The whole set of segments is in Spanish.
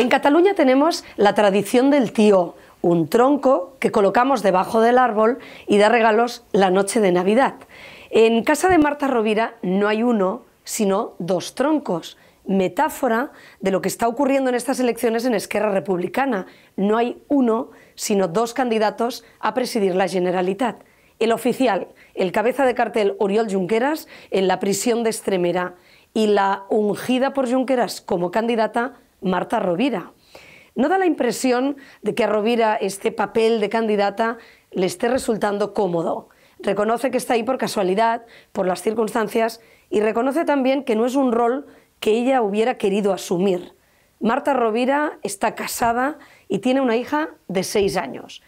En Cataluña tenemos la tradición del tío, un tronco que colocamos debajo del árbol y da regalos la noche de Navidad. En casa de Marta Rovira no hay uno, sino dos troncos, metáfora de lo que está ocurriendo en estas elecciones en Esquerra Republicana. No hay uno, sino dos candidatos a presidir la Generalitat. El oficial, el cabeza de cartel Oriol Junqueras en la prisión de Estremera y la ungida por Junqueras como candidata Marta Rovira. No da la impresión de que a Rovira este papel de candidata le esté resultando cómodo. Reconoce que está ahí por casualidad, por las circunstancias, y reconoce también que no es un rol que ella hubiera querido asumir. Marta Rovira está casada y tiene una hija de seis años.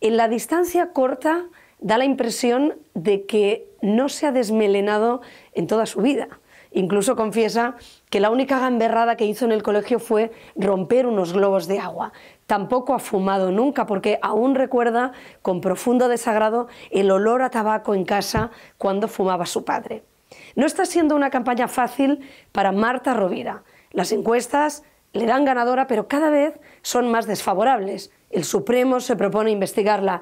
En la distancia corta da la impresión de que no se ha desmelenado en toda su vida. Incluso confiesa que la única gamberrada que hizo en el colegio fue romper unos globos de agua. Tampoco ha fumado nunca porque aún recuerda con profundo desagrado el olor a tabaco en casa cuando fumaba su padre. No está siendo una campaña fácil para Marta Rovira. Las encuestas le dan ganadora, pero cada vez son más desfavorables. El Supremo se propone investigarla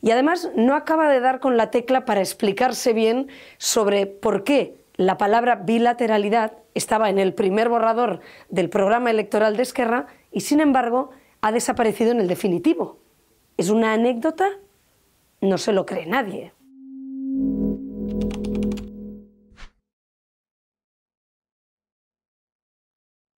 y además no acaba de dar con la tecla para explicarse bien sobre por qué la palabra bilateralidad estaba en el primer borrador del programa electoral de Esquerra y, sin embargo, ha desaparecido en el definitivo. ¿Es una anécdota? No se lo cree nadie.